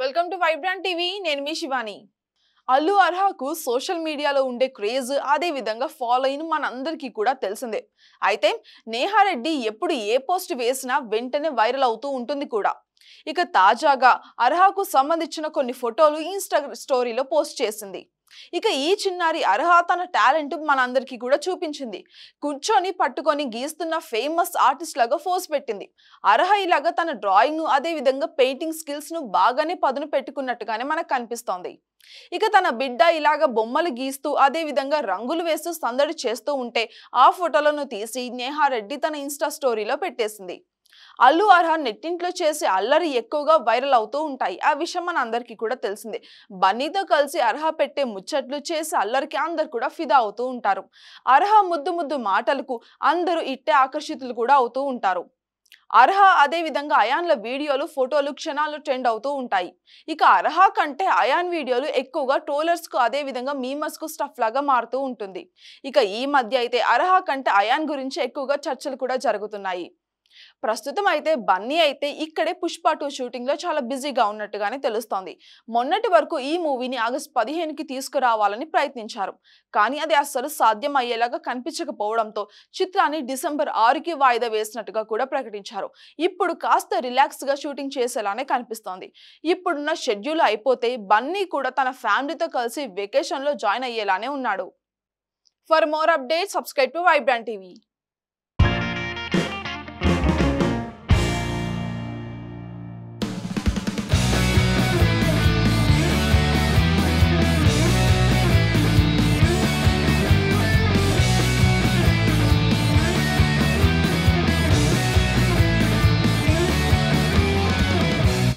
welcome to vibrant TV నేను మీ శివాని అల్లు అర్హాకు సోషల్ మీడియాలో ఉండే క్రేజ్ అదే విధంగా ఫాలో అయిన మనందరికీ కూడా తెలిసిందే అయితే నేహారెడ్డి ఎప్పుడు ఏ పోస్ట్ వేసినా వెంటనే వైరల్ అవుతూ ఉంటుంది కూడా ఇక తాజాగా అర్హాకు సంబంధించిన కొన్ని ఫోటోలు ఇన్స్టా స్టోరీలో పోస్ట్ చేసింది ఇక ఈ చిన్నారి అర్హ తన టాలెంట్ మనందరికీ కూడా చూపించింది కూర్చొని పట్టుకొని గీస్తున్న ఫేమస్ ఆర్టిస్ట్ లాగా ఫోర్స్ పెట్టింది అర్హ ఇలాగా తన డ్రాయింగ్ అదే విధంగా పెయింటింగ్ స్కిల్స్ ను బాగానే పదును పెట్టుకున్నట్టుగానే మనకు కనిపిస్తోంది ఇక తన బిడ్డ ఇలాగ బొమ్మలు గీస్తూ అదే విధంగా రంగులు వేస్తూ సందడి చేస్తూ ఉంటే ఆ ఫోటోలను తీసి నేహారెడ్డి తన ఇన్స్టా స్టోరీలో పెట్టేసింది అల్లు అర్హర్ నెట్టింట్లో చేసే అల్లరి ఎక్కువగా వైరల్ అవుతూ ఉంటాయి ఆ విషయం మన అందరికీ కూడా తెలిసిందే బన్నీతో కలిసి అర్హ పెట్టే ముచ్చట్లు చేసి అల్లరికి అందరు కూడా ఫిదా అవుతూ ఉంటారు అర్హ ముద్దు ముద్దు మాటలకు అందరూ ఇట్టే ఆకర్షితులు కూడా అవుతూ ఉంటారు అర్హ అదేవిధంగా అయాన్ల వీడియోలు ఫోటోలు క్షణాలు ట్రెండ్ అవుతూ ఉంటాయి ఇక అర్హ కంటే అయాన్ వీడియోలు ఎక్కువగా ట్రోలర్స్కు అదేవిధంగా మీమర్స్కు స్టఫ్ లాగా మారుతూ ఉంటుంది ఇక ఈ మధ్య అయితే అర్హ కంటే అయాన్ గురించి ఎక్కువగా చర్చలు కూడా జరుగుతున్నాయి ప్రస్తుతం అయితే బన్నీ అయితే ఇక్కడే పుష్ప టూ షూటింగ్లో చాలా బిజీగా ఉన్నట్టుగానే తెలుస్తోంది మొన్నటి వరకు ఈ మూవీని ఆగస్టు పదిహేనుకి తీసుకురావాలని ప్రయత్నించారు కానీ అది అస్సలు సాధ్యం అయ్యేలాగా కనిపించకపోవడంతో చిత్రాన్ని డిసెంబర్ ఆరుకి వాయిదా వేసినట్టుగా కూడా ప్రకటించారు ఇప్పుడు కాస్త రిలాక్స్గా షూటింగ్ చేసేలానే కనిపిస్తోంది ఇప్పుడున్న షెడ్యూల్ అయిపోతే బన్నీ కూడా తన ఫ్యామిలీతో కలిసి వెకేషన్లో జాయిన్ అయ్యేలానే ఉన్నాడు for more update subscribe to vibrant TV